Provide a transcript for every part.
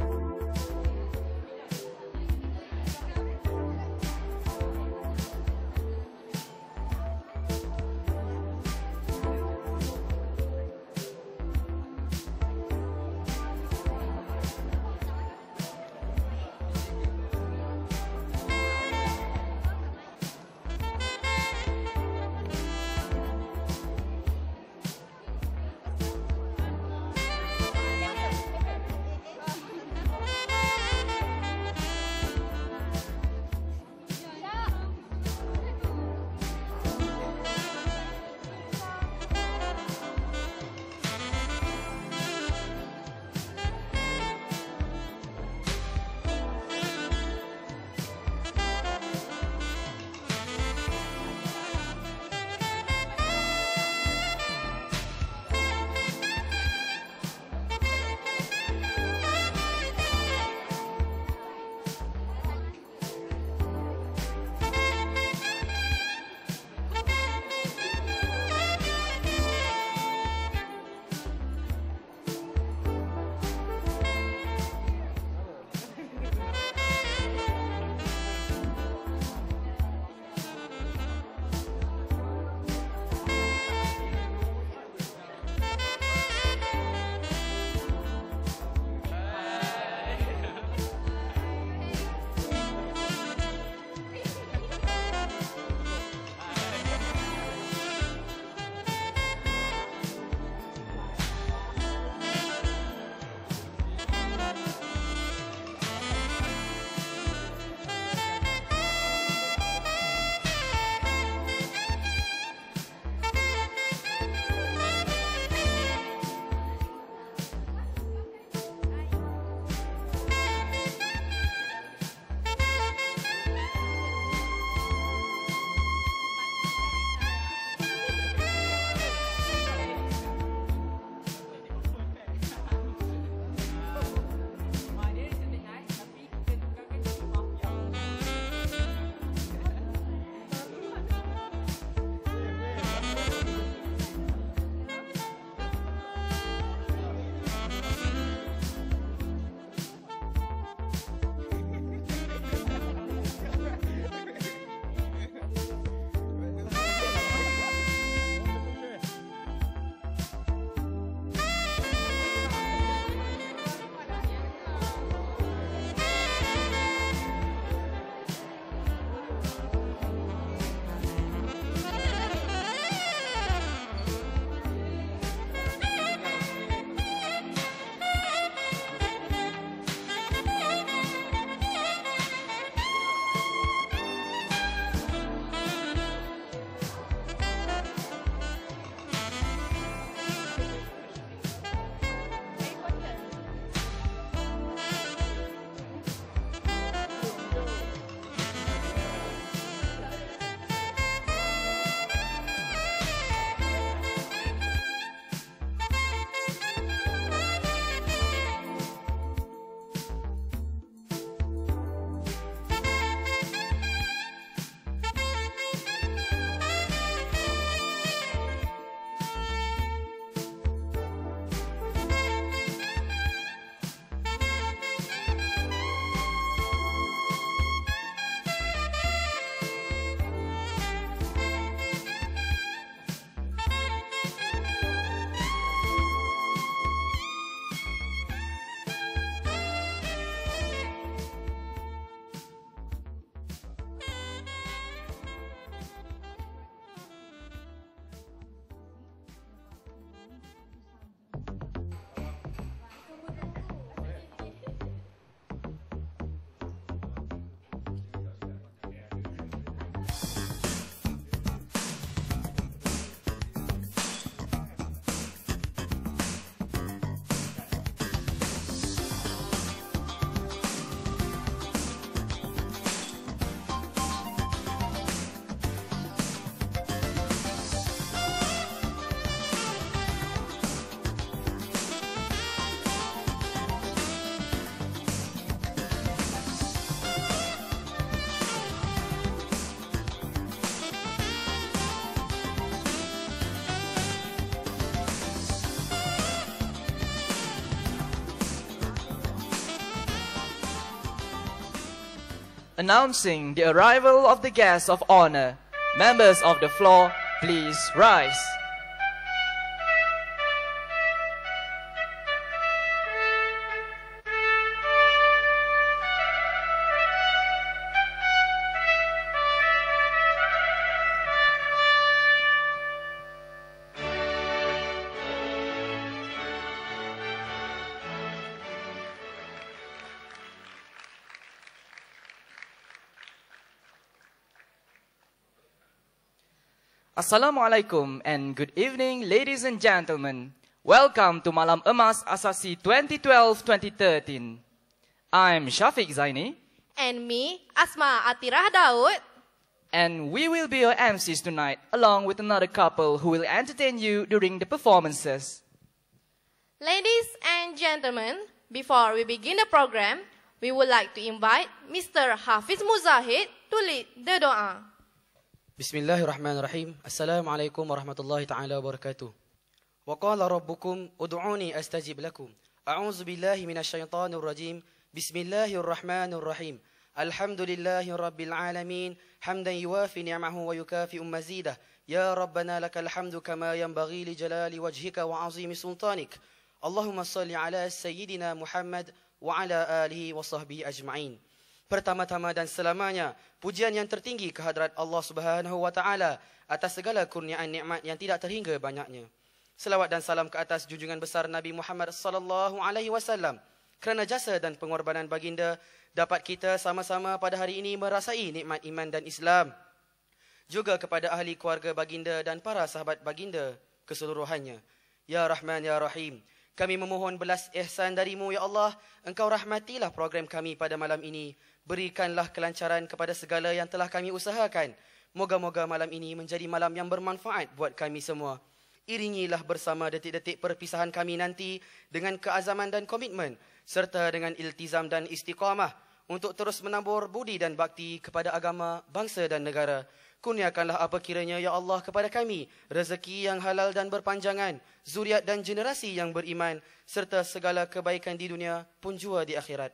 you. announcing the arrival of the guests of honor. Members of the floor, please rise. Assalamu alaikum and good evening, ladies and gentlemen. Welcome to Malam Emas Asasi 2012-2013. I'm Shafiq Zaini. And me, Asma Atirah Daud. And we will be your MCs tonight, along with another couple who will entertain you during the performances. Ladies and gentlemen, before we begin the program, we would like to invite Mr. Hafiz Muzahid to lead the doa. بسم الله الرحمن الرحيم السلام عليكم ورحمة الله تعالى وبركاته وقال ربكم ادعوني أستجب لكم أعوذ بالله من الشيطان الرجيم بسم الله الرحمن الرحيم الحمد لله رب العالمين حمدا يوافي نعمه ويكافئ مزيده يا ربنا لك الحمد كما ينبغي لجلال وجهك وعظيم سلطانك اللهم صل على سيدنا محمد وعلى آله وصحبه أجمعين pertama-tama dan selamanya pujian yang tertinggi kehadrat Allah Subhanahu wa taala atas segala kurniaan nikmat yang tidak terhingga banyaknya. Selawat dan salam ke atas junjungan besar Nabi Muhammad sallallahu alaihi wasallam kerana jasa dan pengorbanan baginda dapat kita sama-sama pada hari ini merasai nikmat iman dan Islam. Juga kepada ahli keluarga baginda dan para sahabat baginda keseluruhannya. Ya Rahman Ya Rahim. Kami memohon belas ihsan darimu, Ya Allah. Engkau rahmatilah program kami pada malam ini. Berikanlah kelancaran kepada segala yang telah kami usahakan. Moga-moga malam ini menjadi malam yang bermanfaat buat kami semua. Iringilah bersama detik-detik perpisahan kami nanti dengan keazaman dan komitmen serta dengan iltizam dan istiqamah untuk terus menabur budi dan bakti kepada agama, bangsa dan negara. Kurniakanlah apa kiranya ya Allah kepada kami, rezeki yang halal dan berpanjangan, zuriat dan generasi yang beriman serta segala kebaikan di dunia pun jua di akhirat.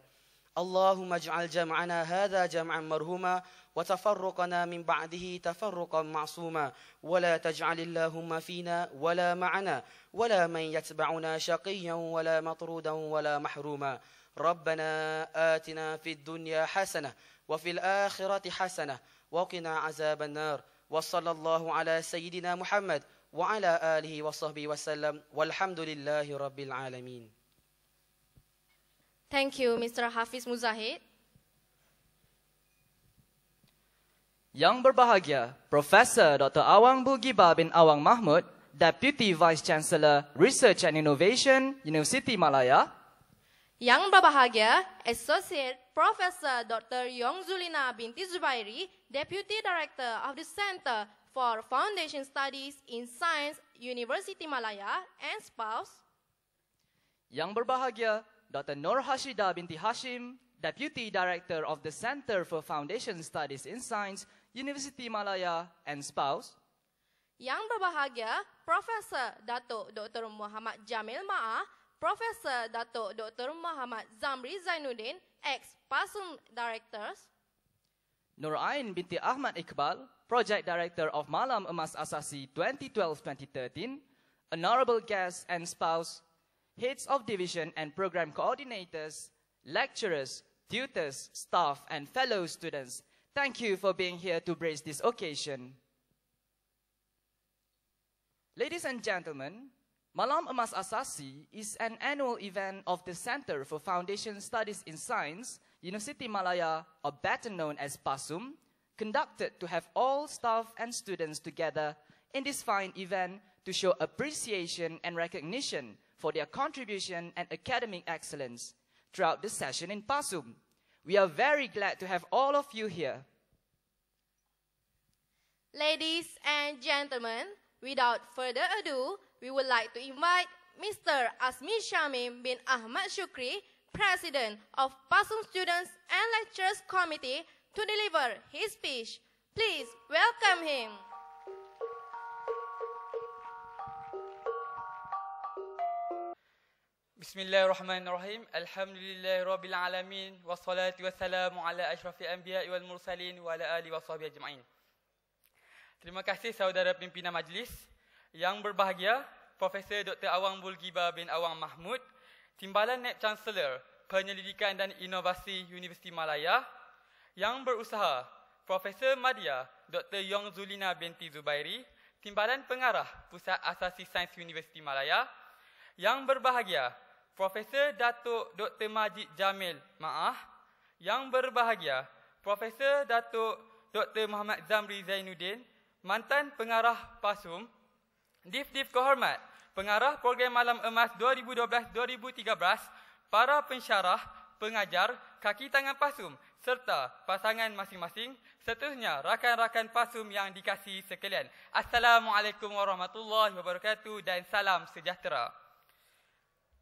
Allahumma ij'al jam'ana hadha jam'an marhuma wa tafarruqana min ba'dihi tafarruqan ma'suma wa la taj'alillahumma fina wa la ma'ana wa la man yatba'una shaqiyyan wa la matrudan wa la mahruma. ربنا آتنا في الدنيا حسنة وفي الآخرة حسنة وقنا عذاب النار وصلى الله على سيدنا محمد وعلى آله وصحبه وسلم والحمد لله رب العالمين Thank you, Mr. Hafiz Muzahid. Yang berbahagia, Profesor Dr. Awang Bugiba bin Awang Mahmud, Deputy Vice Chancellor, Research and Innovation, University Malaya. Yang berbahagia, Associate Professor Dr. Yong Zulina binti Zubairi, Deputy Director of the Center for Foundation Studies in Science, University Malaya and Spouse. Yang berbahagia, Dr. Nur Hashida binti Hashim, Deputy Director of the Center for Foundation Studies in Science, University Malaya and Spouse. Yang berbahagia, Profesor Datuk Dr. Muhammad Jamil Ma'ah, Professor Dr. Muhammad Zamri Zainuddin, ex-PASUM directors. Nur Ain binti Ahmad Iqbal, Project Director of Malam Emas Asasi 2012-2013, honorable guests and spouse, heads of division and program coordinators, lecturers, tutors, staff, and fellow students, thank you for being here to grace this occasion. Ladies and gentlemen, Malam Emas Asasi is an annual event of the Center for Foundation Studies in Science, University Malaya, or better known as PASUM, conducted to have all staff and students together in this fine event to show appreciation and recognition for their contribution and academic excellence throughout this session in PASUM. We are very glad to have all of you here. Ladies and gentlemen, without further ado, we would like to invite Mr. Asmi Shamim bin Ahmad Shukri, President of Pasum Students and Lecturers Committee, to deliver his speech. Please welcome him. بسم الله الرحمن الرحيم الحمد لله رب العالمين والصلاة والسلام على أشرف الأنبياء والمرسلين وعلى آله وصحبه أجمعين Terima kasih saudara pimpinan majlis. Yang berbahagia, Profesor Dr. Awang Bulgiba bin Awang Mahmud, Timbalan Naib Chancellor Penyelidikan dan Inovasi Universiti Malaya. Yang berusaha, Profesor Madia Dr. Yong Zulina binti Zubairi, Timbalan Pengarah Pusat Asasi Sains Universiti Malaya. Yang berbahagia, Profesor Datuk Dr. Majid Jamil Ma'ah. Yang berbahagia, Profesor Datuk Dr. Muhammad Zamri Zainuddin, mantan pengarah PASUM Dif-dif kehormat, pengarah program Malam Emas 2012-2013, para pensyarah, pengajar, kaki tangan pasum serta pasangan masing-masing, seterusnya rakan-rakan pasum yang dikasihi sekalian. Assalamualaikum warahmatullahi wabarakatuh dan salam sejahtera.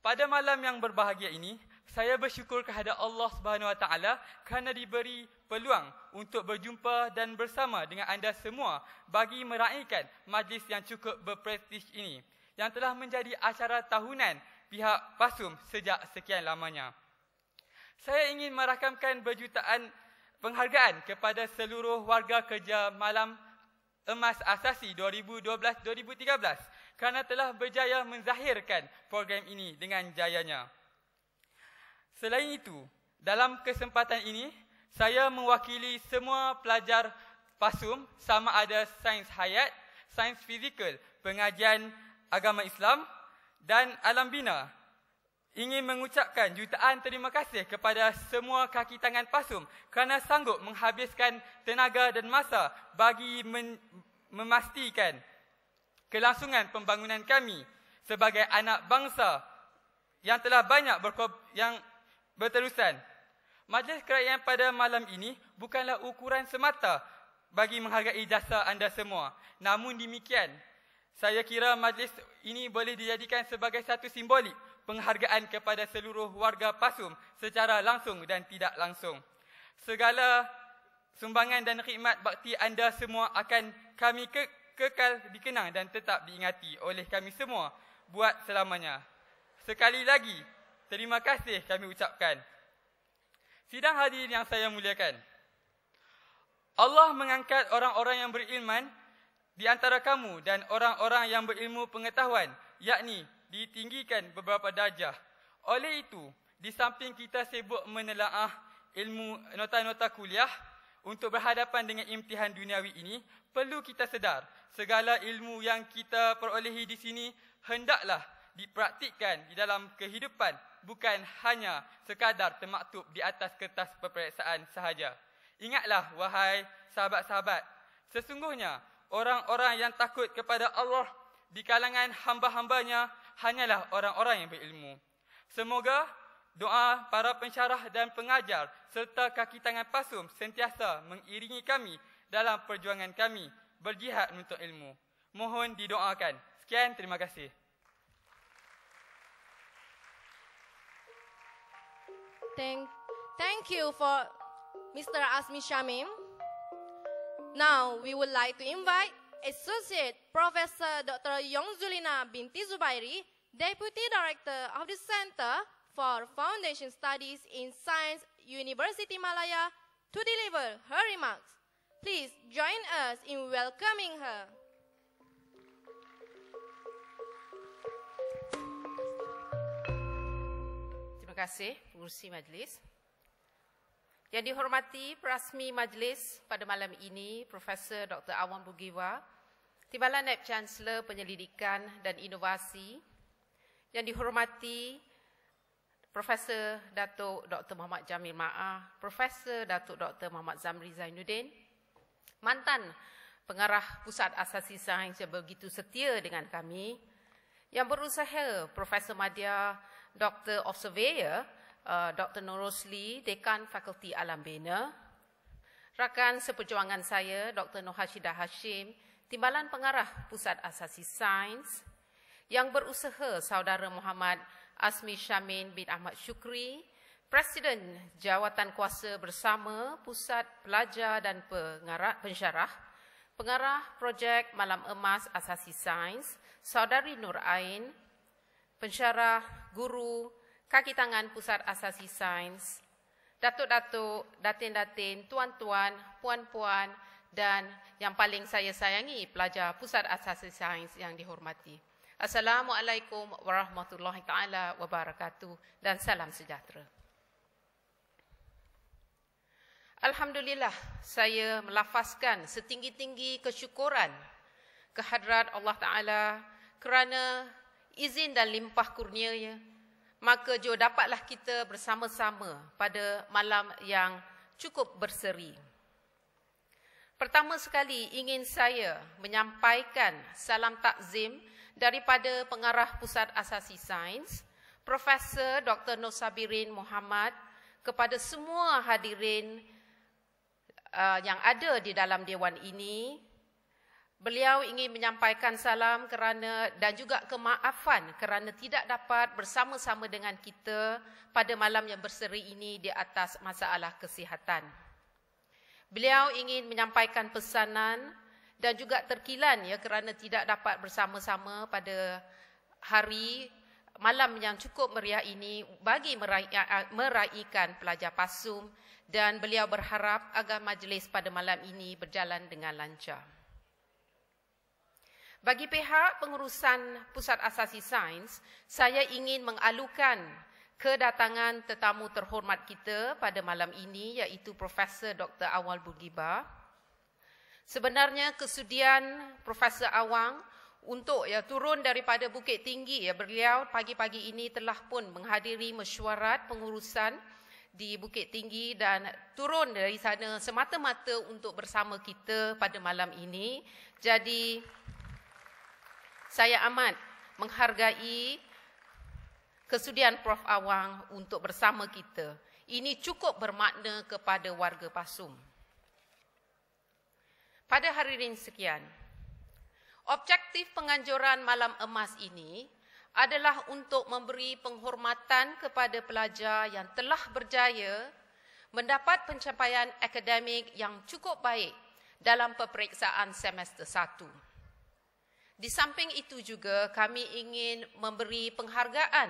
Pada malam yang berbahagia ini, saya bersyukur kehadap Allah Subhanahu Wa Taala kerana diberi peluang untuk berjumpa dan bersama dengan anda semua bagi meraihkan majlis yang cukup berprestij ini yang telah menjadi acara tahunan pihak PASUM sejak sekian lamanya. Saya ingin merakamkan berjutaan penghargaan kepada seluruh warga kerja Malam Emas Asasi 2012-2013 kerana telah berjaya menzahirkan program ini dengan jayanya. Selain itu, dalam kesempatan ini, saya mewakili semua pelajar PASUM sama ada sains hayat, sains fizikal, pengajian agama Islam dan alam bina ingin mengucapkan jutaan terima kasih kepada semua kaki tangan PASUM kerana sanggup menghabiskan tenaga dan masa bagi memastikan kelangsungan pembangunan kami sebagai anak bangsa yang telah banyak berkorban, yang Berterusan. Majlis kerajaan pada malam ini bukanlah ukuran semata bagi menghargai jasa anda semua. Namun demikian, saya kira majlis ini boleh dijadikan sebagai satu simbolik penghargaan kepada seluruh warga PASUM secara langsung dan tidak langsung. Segala sumbangan dan khidmat bakti anda semua akan kami ke kekal dikenang dan tetap diingati oleh kami semua buat selamanya. Sekali lagi, Terima kasih kami ucapkan. Sidang hadirin yang saya muliakan. Allah mengangkat orang-orang yang beriman di antara kamu dan orang-orang yang berilmu pengetahuan, yakni ditinggikan beberapa darjah. Oleh itu, di samping kita sibuk menelaah ilmu nota-nota kuliah untuk berhadapan dengan imtihan duniawi ini, perlu kita sedar segala ilmu yang kita perolehi di sini hendaklah dipraktikkan di dalam kehidupan bukan hanya sekadar termaktub di atas kertas peperiksaan sahaja. Ingatlah, wahai sahabat-sahabat, sesungguhnya orang-orang yang takut kepada Allah di kalangan hamba-hambanya hanyalah orang-orang yang berilmu. Semoga doa para pensyarah dan pengajar serta kaki tangan pasum sentiasa mengiringi kami dalam perjuangan kami berjihad untuk ilmu. Mohon didoakan. Sekian, terima kasih. thank, thank you for Mr. Asmi Shamim. Now, we would like to invite Associate Professor Dr. Yong Zulina Binti Zubairi, Deputy Director of the Center for Foundation Studies in Science, University Malaya, to deliver her remarks. Please join us in welcoming her. kasih pengurusi majlis. Yang dihormati perasmi majlis pada malam ini, Profesor Dr. Awang Bugiwa, Timbalan Naib Chancellor Penyelidikan dan Inovasi. Yang dihormati Profesor Datuk Dr. Muhammad Jamil Ma'ah, Profesor Datuk Dr. Muhammad Zamri Zainuddin, mantan pengarah Pusat Asasi Sains yang begitu setia dengan kami, yang berusaha Profesor Madya Dr. of Surveyor, uh, Dr. Norosli, Dekan Fakulti Alam Bina, rakan seperjuangan saya, Dr. Nohashida Hashim, Timbalan Pengarah Pusat Asasi Sains, yang berusaha Saudara Muhammad Asmi Syamin bin Ahmad Syukri, Presiden Jawatan Kuasa Bersama Pusat Pelajar dan Pengarah Pensyarah, Pengarah Projek Malam Emas Asasi Sains, Saudari Nur Ain, Pensyarah guru, kaki tangan pusat asasi sains, datuk-datuk, datin-datin, tuan-tuan, puan-puan dan yang paling saya sayangi pelajar pusat asasi sains yang dihormati. Assalamualaikum warahmatullahi taala wabarakatuh dan salam sejahtera. Alhamdulillah, saya melafazkan setinggi-tinggi kesyukuran kehadrat Allah Ta'ala kerana izin dan limpah kurnianya, maka juga dapatlah kita bersama-sama pada malam yang cukup berseri. Pertama sekali ingin saya menyampaikan salam takzim daripada Pengarah Pusat Asasi Sains, Profesor Dr. Nosabirin Muhammad kepada semua hadirin uh, yang ada di dalam Dewan ini, Beliau ingin menyampaikan salam kerana dan juga kemaafan kerana tidak dapat bersama-sama dengan kita pada malam yang berseri ini di atas masalah kesihatan. Beliau ingin menyampaikan pesanan dan juga terkilan ya kerana tidak dapat bersama-sama pada hari malam yang cukup meriah ini bagi meraihkan pelajar PASUM dan beliau berharap agar majlis pada malam ini berjalan dengan lancar. Bagi pihak pengurusan Pusat Asasi Sains, saya ingin mengalukan kedatangan tetamu terhormat kita pada malam ini iaitu Profesor Dr. Awal Bugiba. Sebenarnya kesudian Profesor Awang untuk ya turun daripada Bukit Tinggi ya beliau pagi-pagi ini telah pun menghadiri mesyuarat pengurusan di Bukit Tinggi dan turun dari sana semata-mata untuk bersama kita pada malam ini. Jadi saya amat menghargai kesudian Prof Awang untuk bersama kita. Ini cukup bermakna kepada warga Pasum. Pada hari ini sekian. Objektif penganjuran malam emas ini adalah untuk memberi penghormatan kepada pelajar yang telah berjaya mendapat pencapaian akademik yang cukup baik dalam peperiksaan semester 1. Di samping itu juga kami ingin memberi penghargaan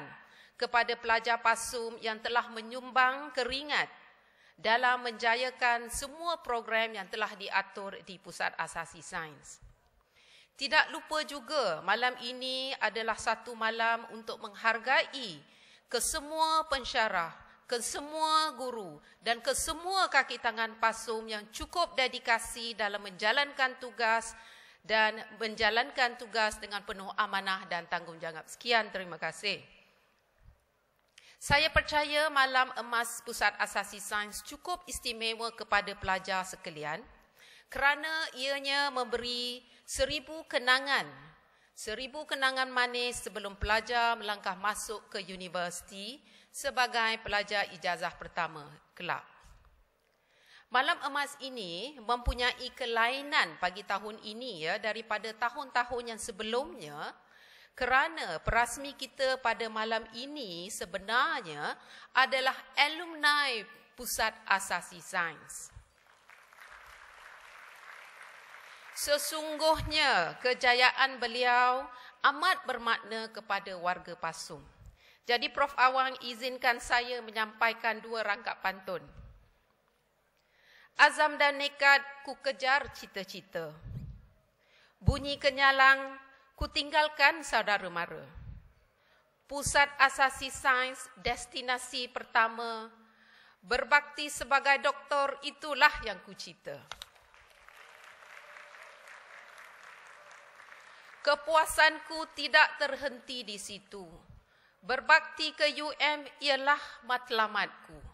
kepada pelajar PASUM yang telah menyumbang keringat dalam menjayakan semua program yang telah diatur di Pusat Asasi Sains. Tidak lupa juga malam ini adalah satu malam untuk menghargai kesemua pensyarah, kesemua guru dan kesemua kaki tangan PASUM yang cukup dedikasi dalam menjalankan tugas tugas dan menjalankan tugas dengan penuh amanah dan tanggungjawab. Sekian, terima kasih. Saya percaya malam emas Pusat Asasi Sains cukup istimewa kepada pelajar sekalian kerana ianya memberi seribu kenangan, seribu kenangan manis sebelum pelajar melangkah masuk ke universiti sebagai pelajar ijazah pertama kelak. Malam emas ini mempunyai kelainan pagi tahun ini ya daripada tahun-tahun yang sebelumnya kerana perasmi kita pada malam ini sebenarnya adalah alumni Pusat Asasi Sains. Sesungguhnya kejayaan beliau amat bermakna kepada warga Pasung. Jadi Prof Awang izinkan saya menyampaikan dua rangkap pantun. Azam dan nekat ku kejar cita-cita. Bunyi kenyalang ku tinggalkan saudara mara. Pusat asasi sains destinasi pertama. Berbakti sebagai doktor itulah yang ku cita. Kepuasanku tidak terhenti di situ. Berbakti ke UM ialah matlamatku.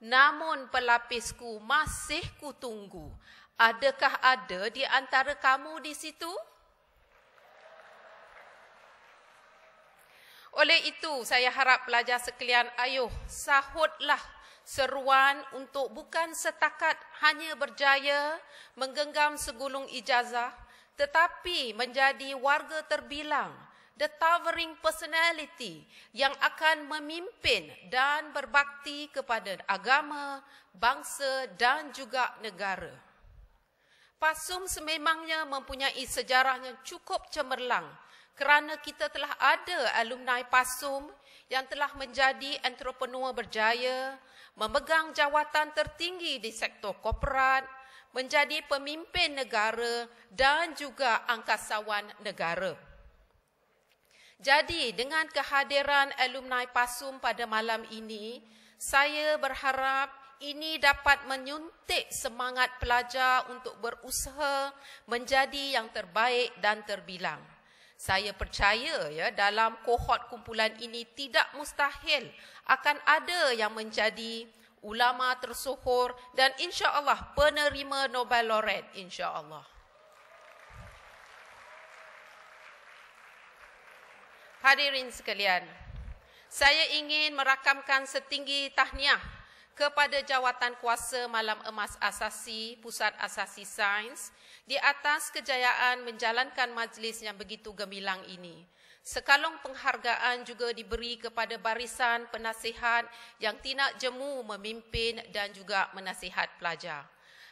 Namun pelapisku masih ku tunggu. Adakah ada di antara kamu di situ? Oleh itu, saya harap pelajar sekalian, ayuh sahutlah seruan untuk bukan setakat hanya berjaya menggenggam segulung ijazah, tetapi menjadi warga terbilang the towering personality yang akan memimpin dan berbakti kepada agama, bangsa dan juga negara. Pasum sememangnya mempunyai sejarah yang cukup cemerlang kerana kita telah ada alumni Pasum yang telah menjadi entrepreneur berjaya, memegang jawatan tertinggi di sektor korporat, menjadi pemimpin negara dan juga angkasawan negara. Jadi dengan kehadiran alumni PASUM pada malam ini, saya berharap ini dapat menyuntik semangat pelajar untuk berusaha menjadi yang terbaik dan terbilang. Saya percaya ya dalam kohort kumpulan ini tidak mustahil akan ada yang menjadi ulama tersohor dan insya-Allah penerima Nobel Laureate insya-Allah. hadirin sekalian. Saya ingin merakamkan setinggi tahniah kepada jawatan kuasa Malam Emas Asasi Pusat Asasi Sains di atas kejayaan menjalankan majlis yang begitu gemilang ini. Sekalung penghargaan juga diberi kepada barisan penasihat yang tidak jemu memimpin dan juga menasihat pelajar.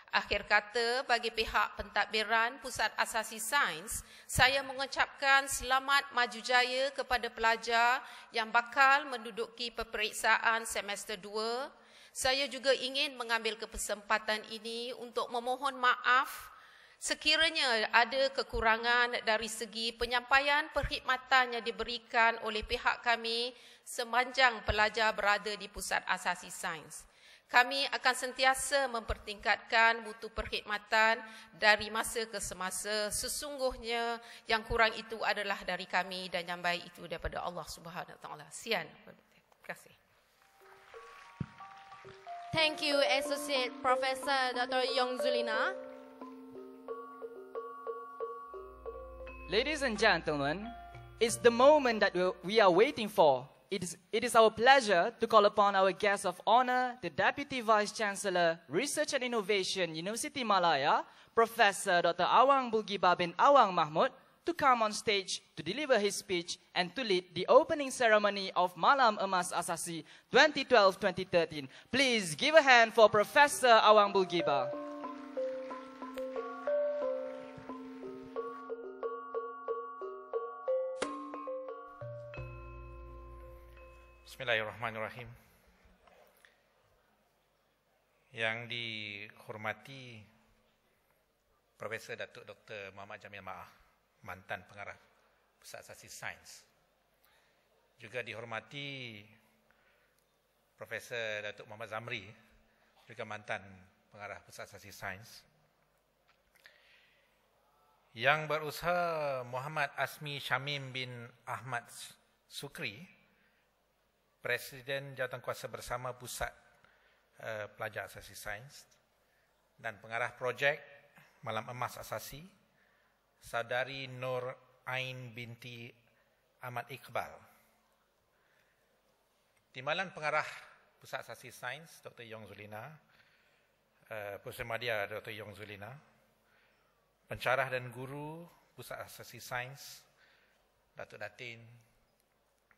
Akhir kata bagi pihak pentadbiran Pusat Asasi Sains, saya mengucapkan selamat maju jaya kepada pelajar yang bakal menduduki peperiksaan semester 2. Saya juga ingin mengambil kesempatan ini untuk memohon maaf sekiranya ada kekurangan dari segi penyampaian perkhidmatan yang diberikan oleh pihak kami sepanjang pelajar berada di Pusat Asasi Sains kami akan sentiasa mempertingkatkan mutu perkhidmatan dari masa ke semasa. Sesungguhnya yang kurang itu adalah dari kami dan yang baik itu daripada Allah Subhanahu Wa Taala. Sian. Terima kasih. Thank you Associate Professor Dr. Yong Zulina. Ladies and gentlemen, it's the moment that we are waiting for. It is, it is our pleasure to call upon our guest of honor, the Deputy Vice Chancellor, Research and Innovation, University Malaya, Professor Dr. Awang Bugiba bin Awang Mahmud, to come on stage to deliver his speech and to lead the opening ceremony of Malam Emas Asasi 2012-2013. Please give a hand for Professor Awang Bugiba. Bismillahirrahmanirrahim. Yang dihormati Profesor Datuk Dr. Muhammad Jamil Ma'ah, mantan pengarah Pusat Asasi Sains. Juga dihormati Profesor Datuk Muhammad Zamri, juga mantan pengarah Pusat Asasi Sains. Yang berusaha Muhammad Asmi Syamim bin Ahmad Sukri, Sukri, Presiden Kuasa bersama Pusat uh, Pelajar Asasi Sains dan pengarah projek Malam Emas Asasi, Saudari Nur Ain binti Ahmad Iqbal. Timbalan pengarah Pusat Asasi Sains, Dr. Yong Zulina, uh, eh, Pusat Madia Dr. Yong Zulina, pencarah dan guru Pusat Asasi Sains, Datuk Datin,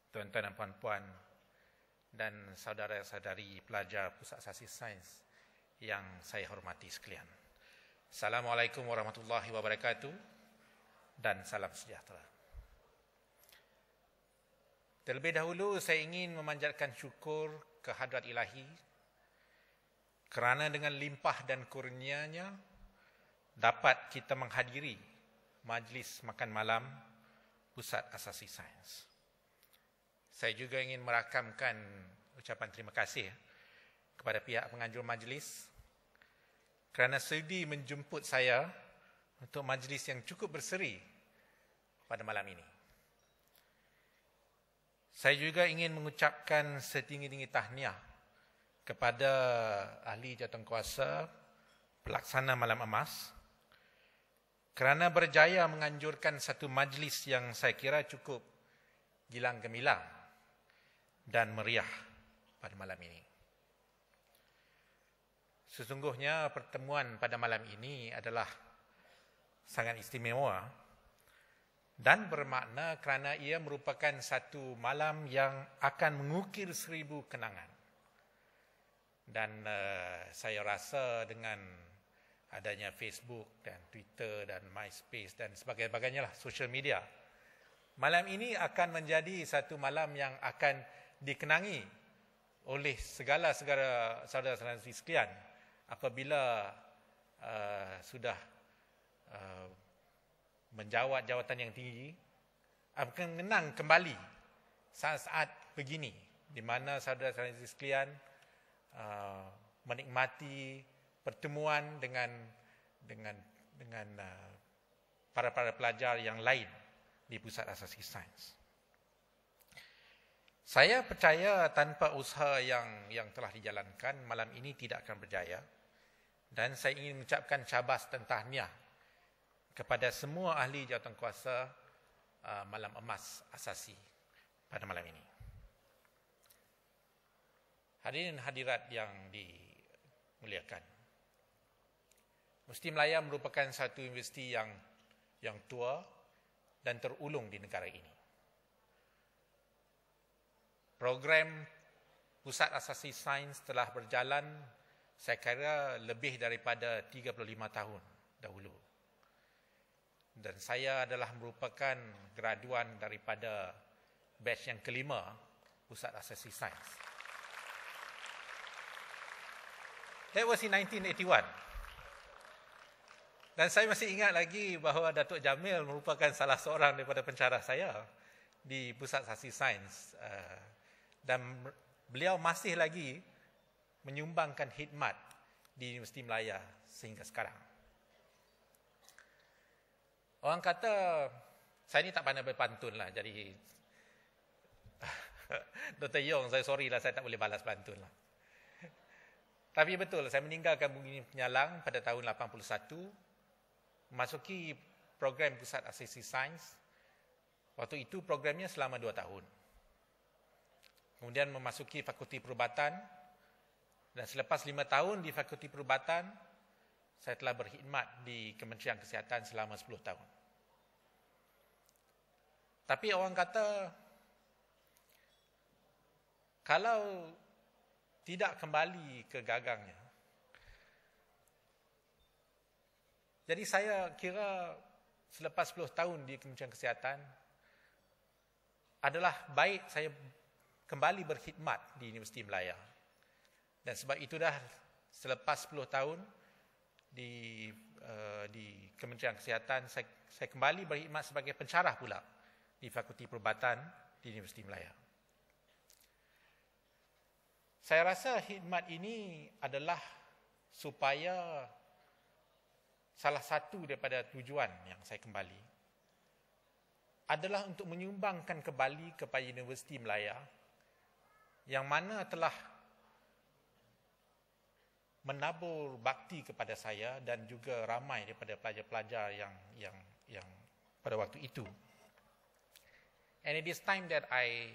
tuan-tuan dan puan-puan, dan saudara-saudari pelajar Pusat Sasi Sains yang saya hormati sekalian. Assalamualaikum warahmatullahi wabarakatuh dan salam sejahtera. Terlebih dahulu saya ingin memanjatkan syukur kehadrat ilahi kerana dengan limpah dan kurnianya dapat kita menghadiri majlis makan malam Pusat Asasi Sains saya juga ingin merakamkan ucapan terima kasih kepada pihak penganjur majlis kerana sudi menjemput saya untuk majlis yang cukup berseri pada malam ini. Saya juga ingin mengucapkan setinggi-tinggi tahniah kepada ahli kuasa pelaksana malam emas kerana berjaya menganjurkan satu majlis yang saya kira cukup gilang gemilang dan meriah pada malam ini. Sesungguhnya pertemuan pada malam ini adalah sangat istimewa dan bermakna kerana ia merupakan satu malam yang akan mengukir seribu kenangan. Dan uh, saya rasa dengan adanya Facebook dan Twitter dan MySpace dan sebagainya lah social media. Malam ini akan menjadi satu malam yang akan dikenangi oleh segala segala saudara-saudari sekalian apabila uh, sudah uh, menjawat jawatan yang tinggi akan mengenang kembali saat-saat begini di mana saudara-saudari sekalian uh, menikmati pertemuan dengan dengan dengan uh, para-para pelajar yang lain di pusat asasi sains. Saya percaya tanpa usaha yang yang telah dijalankan malam ini tidak akan berjaya. Dan saya ingin mengucapkan cabas dan tahniah kepada semua ahli jawatankuasa uh, malam emas asasi pada malam ini. Hadirin hadirat yang dimuliakan. Mesti Melayu merupakan satu universiti yang yang tua dan terulung di negara ini program Pusat Asasi Sains telah berjalan saya kira lebih daripada 35 tahun dahulu. Dan saya adalah merupakan graduan daripada batch yang kelima Pusat Asasi Sains. That was in 1981. Dan saya masih ingat lagi bahawa Datuk Jamil merupakan salah seorang daripada pencara saya di Pusat Asasi Sains uh, dan beliau masih lagi menyumbangkan khidmat di Universiti Melaya sehingga sekarang. Orang kata, saya ni tak pandai berpantun lah, jadi Dr. Yong, saya sorry lah, saya tak boleh balas pantun lah. Tapi betul, saya meninggalkan Bumi Penyalang pada tahun 81, masuki program Pusat Asesi Sains, waktu itu programnya selama dua tahun. Kemudian memasuki fakulti perubatan. Dan selepas lima tahun di fakulti perubatan, saya telah berkhidmat di Kementerian Kesihatan selama sepuluh tahun. Tapi orang kata, kalau tidak kembali ke gagangnya, jadi saya kira selepas sepuluh tahun di Kementerian Kesihatan, adalah baik saya kembali berkhidmat di Universiti Melaya. Dan sebab itu dah selepas 10 tahun di uh, di Kementerian Kesihatan saya, saya kembali berkhidmat sebagai pencarah pula di Fakulti Perubatan di Universiti Melaya. Saya rasa khidmat ini adalah supaya salah satu daripada tujuan yang saya kembali adalah untuk menyumbangkan kembali kepada Universiti Melaya yang mana telah menabur bakti kepada saya dan juga ramai daripada pelajar-pelajar yang yang yang pada waktu itu. And it is time that I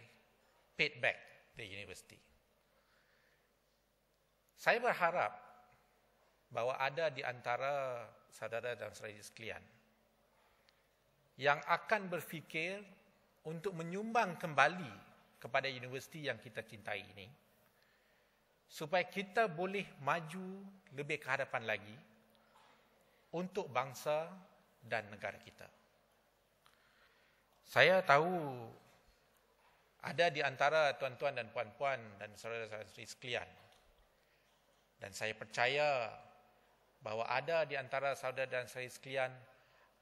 paid back the university. Saya berharap bahawa ada di antara saudara dan saudari sekalian yang akan berfikir untuk menyumbang kembali kepada universiti yang kita cintai ini supaya kita boleh maju lebih ke hadapan lagi untuk bangsa dan negara kita. Saya tahu ada di antara tuan-tuan dan puan-puan dan saudara-saudari sekalian dan saya percaya bahawa ada di antara saudara dan saudari sekalian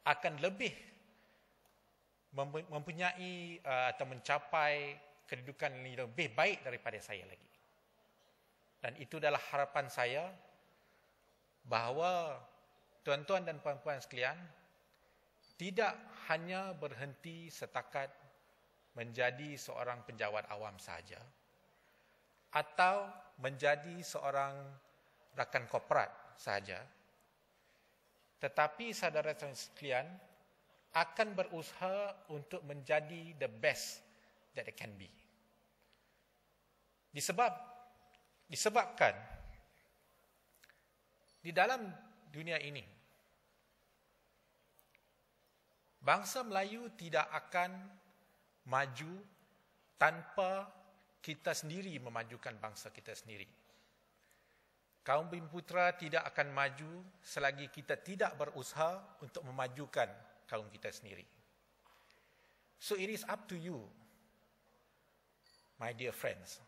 akan lebih mempunyai uh, atau mencapai kedudukan yang lebih baik daripada saya lagi. Dan itu adalah harapan saya bahawa tuan-tuan dan puan-puan sekalian tidak hanya berhenti setakat menjadi seorang penjawat awam saja atau menjadi seorang rakan korporat saja, tetapi saudara sekalian akan berusaha untuk menjadi the best that it can be. Disebab disebabkan di dalam dunia ini bangsa Melayu tidak akan maju tanpa kita sendiri memajukan bangsa kita sendiri. Kaum Bim Putra tidak akan maju selagi kita tidak berusaha untuk memajukan kaum kita sendiri. So it is up to you, my dear friends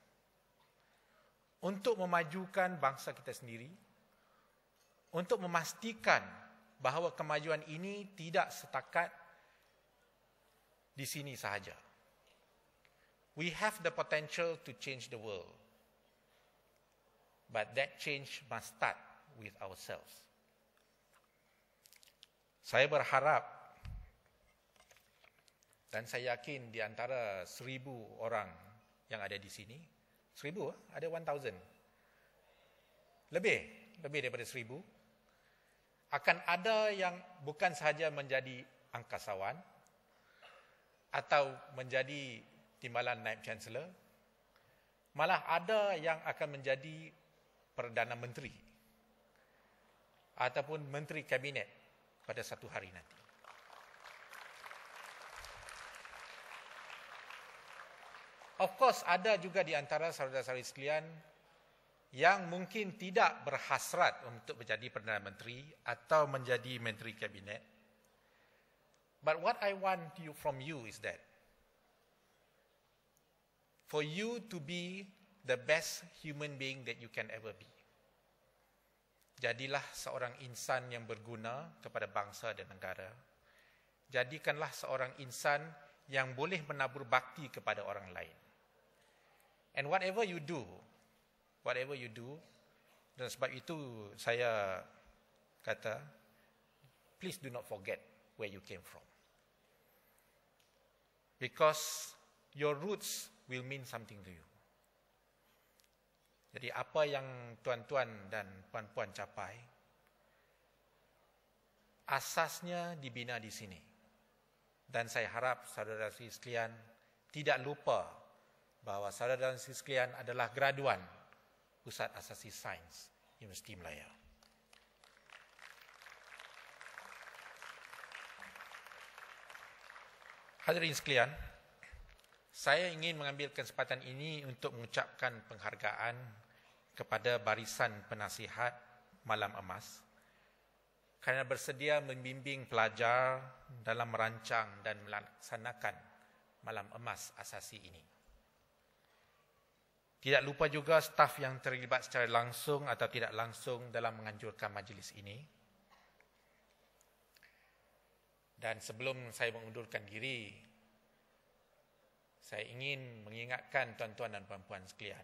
untuk memajukan bangsa kita sendiri, untuk memastikan bahawa kemajuan ini tidak setakat di sini sahaja. We have the potential to change the world. But that change must start with ourselves. Saya berharap dan saya yakin di antara seribu orang yang ada di sini, Seribu ah? ada one thousand Lebih, lebih daripada seribu. Akan ada yang bukan sahaja menjadi angkasawan atau menjadi timbalan naib chancellor. Malah ada yang akan menjadi perdana menteri ataupun menteri kabinet pada satu hari nanti. Of course ada juga di antara saudara-saudari sekalian yang mungkin tidak berhasrat untuk menjadi Perdana Menteri atau menjadi Menteri Kabinet. But what I want you from you is that for you to be the best human being that you can ever be. Jadilah seorang insan yang berguna kepada bangsa dan negara. Jadikanlah seorang insan yang boleh menabur bakti kepada orang lain. And whatever you do, whatever you do, dan sebab itu saya kata, please do not forget where you came from. Because your roots will mean something to you. Jadi apa yang tuan-tuan dan puan-puan capai, asasnya dibina di sini. Dan saya harap saudara-saudari sekalian tidak lupa bahawa saudara dan sisi sekalian adalah graduan Pusat Asasi Sains Universiti Melayu. Hadirin sekalian, saya ingin mengambil kesempatan ini untuk mengucapkan penghargaan kepada barisan penasihat Malam Emas kerana bersedia membimbing pelajar dalam merancang dan melaksanakan Malam Emas Asasi ini. Tidak lupa juga staf yang terlibat secara langsung atau tidak langsung dalam menganjurkan majlis ini. Dan sebelum saya mengundurkan diri, saya ingin mengingatkan tuan-tuan dan puan-puan sekalian.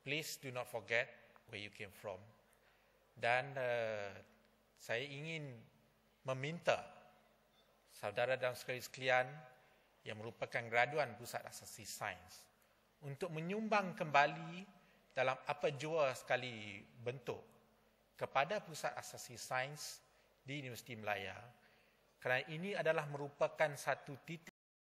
Please do not forget where you came from. Dan uh, saya ingin meminta saudara dan sekalian yang merupakan graduan Pusat Asasi Sains untuk menyumbang kembali dalam apa jua sekali bentuk kepada Pusat Asasi Sains di Universiti Melayu kerana ini adalah merupakan satu titik